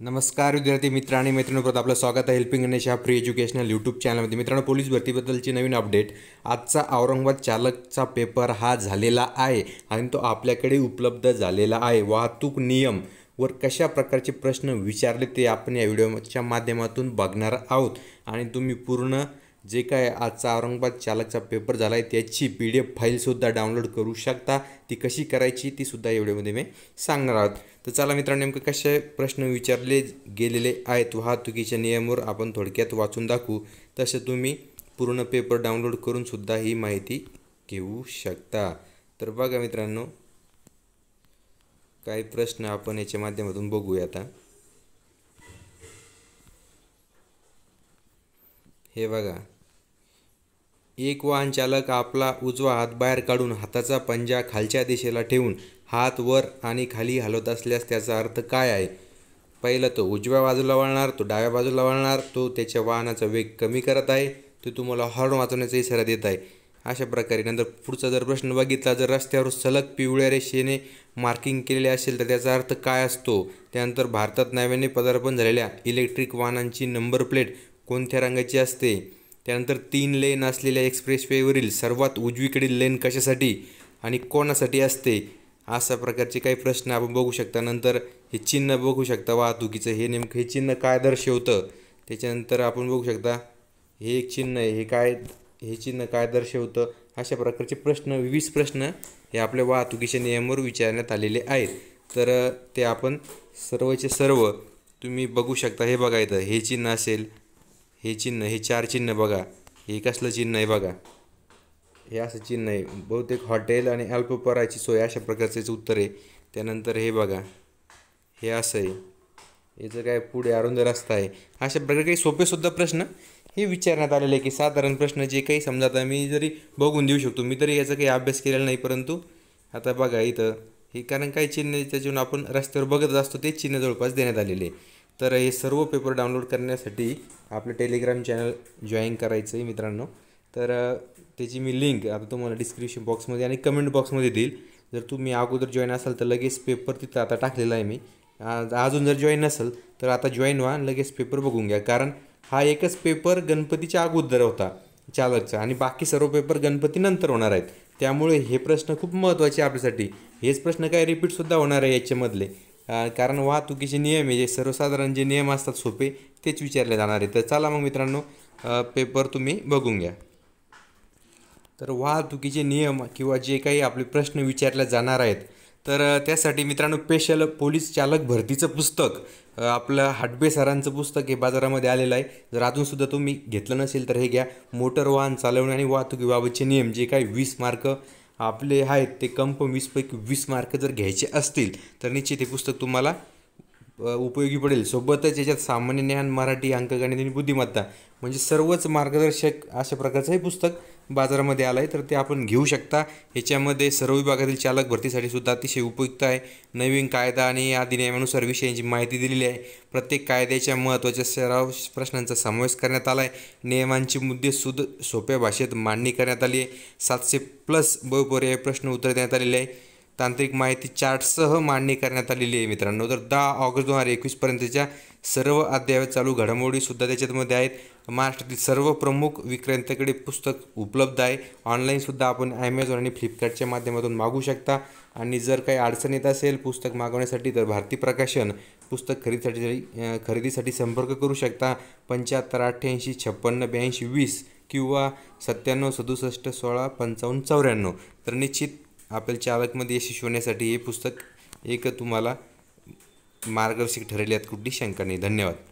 नमस्कार विद्यार्थी मित्र आणि मैत्रिणी परत आपलं स्वागत आहे हेल्पिंग गणेश ह्या फ्री एज्युकेशनल यूट्यूब चॅनलमध्ये मित्रांनो पोलीस भरतीबद्दलची नवीन अपडेट आजचा औरंगाबाद चालकचा पेपर हा झालेला आहे आणि तो आपल्याकडे उपलब्ध झालेला आहे वाहतूक नियम वर कशा प्रकारचे प्रश्न विचारले ते आपण या व्हिडिओच्या माध्यमातून बघणार आहोत आणि तुम्ही पूर्ण जे काय आजचा औरंगाबाद चालकचा पेपर झाला आहे त्याची पी डी एफ फाईलसुद्धा डाउनलोड करू शकता ती कशी करायची तीसुद्धा एवढ्यामध्ये मी सांगणार आहोत तर चला मित्रांनो नेमकं कसे प्रश्न विचारले गेलेले आहेत वाहतुकीच्या नियमावर आपण थोडक्यात वाचून दाखवू तसे तुम्ही पूर्ण पेपर डाउनलोड करूनसुद्धा ही माहिती घेऊ शकता तर बघा मित्रांनो काही प्रश्न आपण याच्या माध्यमातून बघूया आता हे बघा एक वाहन चालक आपला उजवा हात बाहेर काढून हाताचा पंजा खालच्या दिशेला ठेवून हात वर आणि खाली हलवत असल्यास त्याचा अर्थ काय आहे पहिलं तो उजव्या बाजूला वळणार तो डाव्या बाजूला वळणार तो त्याच्या वाहनाचा वेग कमी करत आहे तो तुम्हाला हॉर्न वाचवण्याचा इशारा देत आहे अशा प्रकारे नंतर पुढचा जर प्रश्न बघितला जर रस्त्यावर सलग पिवळ्या रेषेने मार्किंग केलेले असेल तर त्याचा अर्थ काय असतो त्यानंतर भारतात नव्याने पदार्पण झालेल्या इलेक्ट्रिक वाहनांची नंबर प्लेट कोणत्या रंगाची असते त्यानंतर तीन लेन असलेल्या एक्सप्रेसवेवरील सर्वात उजवीकडील लेन कशासाठी आणि कोणासाठी असते अशा प्रकारचे काही प्रश्न आपण बघू शकता नंतर हे चिन्ह बघू शकता वाहतुकीचं हे नेमकं हे चिन्ह काय दर्शवतं त्याच्यानंतर आपण बघू शकता हे एक चिन्ह आहे हे काय हे चिन्ह काय दर्शवतं अशा प्रकारचे प्रश्न वीस प्रश्न हे आपल्या वाहतुकीच्या नियमावर विचारण्यात आलेले आहेत तर ते आपण सर्वचे सर्व तुम्ही बघू शकता हे बघायचं हे चिन्ह असेल हे चिन्ह हे चार चिन्ह बघा हे कसलं चिन्ह आहे बघा हे असं चिन्ह आहे बहुतेक हॉटेल आणि पराची सोय अशा प्रकारचेच उत्तर आहे त्यानंतर हे बघा हे असं आहे याचं काय पुढे अरुंद रस्ता आहे अशा प्रकारे काही सोपेसुद्धा प्रश्न हे विचारण्यात आलेले आहे की साधारण प्रश्न जे काही समजा आता मी जरी बघून देऊ शकतो मी तरी याचा काही अभ्यास केलेला नाही परंतु आता बघा इथं हे कारण काही चिन्ह त्याच्यातून आपण रस्त्यावर बघत असतो ते चिन्ह जवळपास देण्यात आलेले आहे तर हे सर्व पेपर डाउनलोड करण्यासाठी आपलं टेलिग्राम चॅनल जॉईन करायचं आहे मित्रांनो तर त्याची मी लिंक आता तुम्हाला डिस्क्रिप्शन बॉक्समध्ये आणि कमेंट बॉक्समध्ये देईल जर तुम्ही अगोदर जॉईन असाल तर लगेच पेपर तिथं आता टाकलेला आहे मी अजून जर जॉईन नसेल तर आता जॉईन व्हा लगेच पेपर बघून घ्या कारण हा एकच पेपर गणपतीच्या अगोदर होता चालकचा आणि बाकी सर्व पेपर गणपतीनंतर होणार आहेत त्यामुळे हे प्रश्न खूप महत्त्वाचे आपल्यासाठी हेच प्रश्न काय रिपीटसुद्धा होणार आहे याच्यामधले कारण वाहतुकीचे नियम हे जे सर्वसाधारण जे नियम असतात सोपे तेच विचारले जाणार आहे तर चला मग मित्रांनो पेपर तुम्ही बघून घ्या तर वाहतुकीचे नियम किंवा जे काही आपले प्रश्न विचारले जाणार आहेत तर त्यासाठी मित्रांनो स्पेशल पोलीस चालक भरतीचं पुस्तक आपलं हाटबे सरांचं पुस्तक हे बाजारामध्ये आलेलं आहे जर अजूनसुद्धा तुम्ही घेतलं नसेल तर हे घ्या मोटर वाहन चालवणे आणि वाहतुकीबाबतचे नियम जे काही वीस मार्क आपले आहेत ते कंप वीसपैकी वीस मार्क जर घ्यायचे असतील तर निश्चित हे पुस्तक तुम्हाला उपयोगी पडेल सोबतच याच्यात सामान्य ज्ञान मराठी अंकगणित आणि बुद्धिमत्ता म्हणजे सर्वच मार्गदर्शक अशा प्रकारचं हे पुस्तक बाजारामध्ये आला आहे तर ते आपण घेऊ शकता याच्यामध्ये सर्व विभागातील चालक भरतीसाठी सुद्धा अतिशय उपयुक्त आहे नवीन कायदा आणि या अधिनियमानुसार विषयांची माहिती दिलेली आहे प्रत्येक कायद्याच्या महत्त्वाच्या सराव प्रश्नांचा समावेश करण्यात आला आहे नियमांचे मुद्दे सुद्ध सोप्या भाषेत मांडणी करण्यात आली आहे सातशे प्लस बहुपर्याय प्रश्न उत्तर देण्यात आलेले आहे तांत्रिक माहिती चार्टसह मांडणी करण्यात आलेली आहे मित्रांनो तर दहा ऑगस्ट दोन हजार एकवीसपर्यंतच्या सर्व अद्ययावत चालू घडामोडीसुद्धा त्याच्यामध्ये आहेत महाराष्ट्रातील सर्व प्रमुख विक्रेत्यांकडे पुस्तक उपलब्ध आहे ऑनलाईनसुद्धा आपण ॲमेझॉन आणि फ्लिपकार्टच्या माध्यमातून मागू शकता आणि जर काही अडचण येत असेल पुस्तक मागवण्यासाठी तर भारती प्रकाशन पुस्तक खरेदीसाठी खरेदीसाठी संपर्क करू शकता पंच्याहत्तर अठ्ठ्याऐंशी छप्पन्न ब्याऐंशी वीस किंवा सत्त्याण्णव सदुसष्ट सोळा पंचावन्न चौऱ्याण्णव तर निश्चित आपल्या चालकमध्ये यशस्वी होण्यासाठी हे पुस्तक एक तुम्हाला मार्गदर्शक ठरले आहेत कुठली शंका नाही धन्यवाद